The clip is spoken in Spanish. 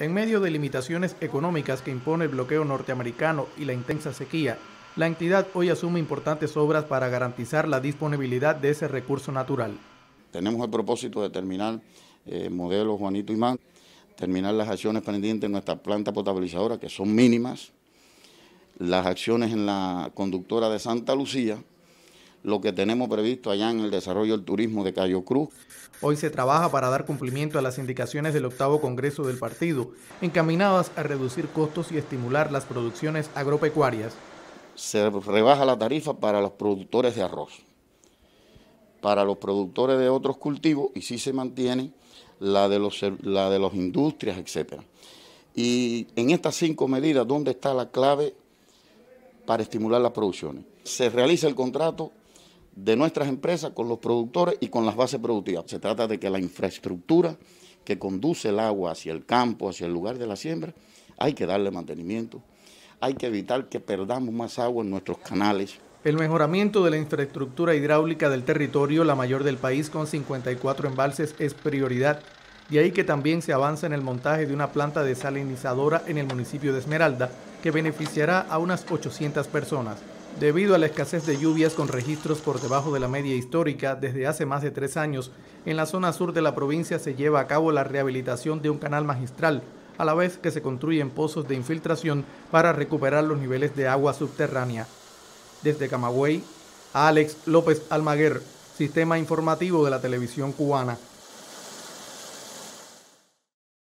En medio de limitaciones económicas que impone el bloqueo norteamericano y la intensa sequía, la entidad hoy asume importantes obras para garantizar la disponibilidad de ese recurso natural. Tenemos el propósito de terminar el eh, modelo Juanito Imán, terminar las acciones pendientes en nuestra planta potabilizadora, que son mínimas, las acciones en la conductora de Santa Lucía, lo que tenemos previsto allá en el desarrollo del turismo de Cayo Cruz. Hoy se trabaja para dar cumplimiento a las indicaciones del octavo Congreso del Partido, encaminadas a reducir costos y estimular las producciones agropecuarias. Se rebaja la tarifa para los productores de arroz. Para los productores de otros cultivos, y sí se mantiene la de los, la de las industrias, etc. Y en estas cinco medidas, ¿dónde está la clave para estimular las producciones? Se realiza el contrato de nuestras empresas con los productores y con las bases productivas. Se trata de que la infraestructura que conduce el agua hacia el campo, hacia el lugar de la siembra, hay que darle mantenimiento, hay que evitar que perdamos más agua en nuestros canales. El mejoramiento de la infraestructura hidráulica del territorio, la mayor del país con 54 embalses, es prioridad. y ahí que también se avanza en el montaje de una planta desalinizadora en el municipio de Esmeralda, que beneficiará a unas 800 personas. Debido a la escasez de lluvias con registros por debajo de la media histórica desde hace más de tres años, en la zona sur de la provincia se lleva a cabo la rehabilitación de un canal magistral, a la vez que se construyen pozos de infiltración para recuperar los niveles de agua subterránea. Desde Camagüey, Alex López Almaguer, Sistema Informativo de la Televisión Cubana.